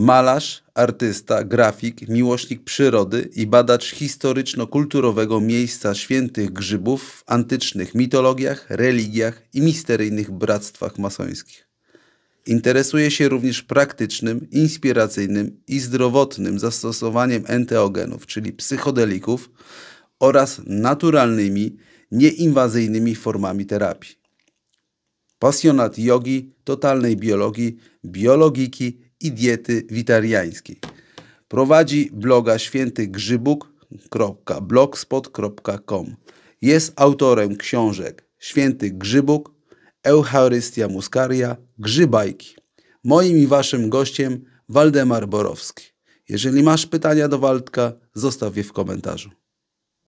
malarz, artysta, grafik, miłośnik przyrody i badacz historyczno-kulturowego miejsca świętych grzybów w antycznych mitologiach, religiach i misteryjnych bractwach masońskich. Interesuje się również praktycznym, inspiracyjnym i zdrowotnym zastosowaniem enteogenów, czyli psychodelików oraz naturalnymi, nieinwazyjnymi formami terapii. Pasjonat jogi, totalnej biologii, biologiki i diety witariańskiej. Prowadzi bloga świętygrzybuk.blogspot.com. Jest autorem książek Święty Grzybuk, Eucharystia Muskaria, Grzybajki. Moim i waszym gościem Waldemar Borowski. Jeżeli masz pytania do Waldka, zostaw je w komentarzu.